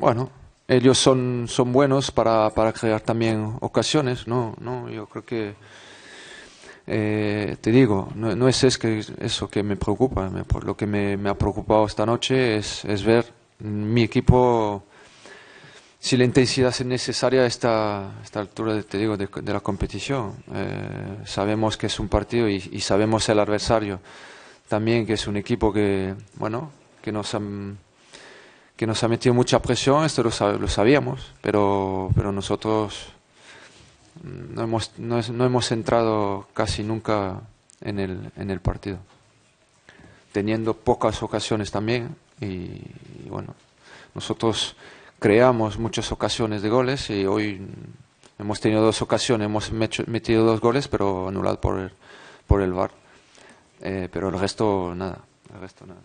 bueno, ellos son, son buenos para, para crear también ocasiones, ¿no? no yo creo que, eh, te digo, no, no, es, que eso que me preocupa, lo que me, ha preocupado esta noche es, ver mi equipo, si la intensidad es necesaria a esta, altura, de, te digo, de, la competición. Eh, sabemos que es un partido y, y, sabemos el adversario también, que es un equipo que, bueno, que nos han que nos ha metido mucha presión, esto lo, sabíamos, pero, pero nosotros no hemos, no, hemos entrado casi nunca en el, en el partido, teniendo pocas ocasiones también y, bueno, nosotros creamos muchas ocasiones de goles y hoy hemos tenido dos ocasiones, hemos metido dos goles, pero anulado por el, por el VAR. Eh, pero el resto, nada. El resto, nada.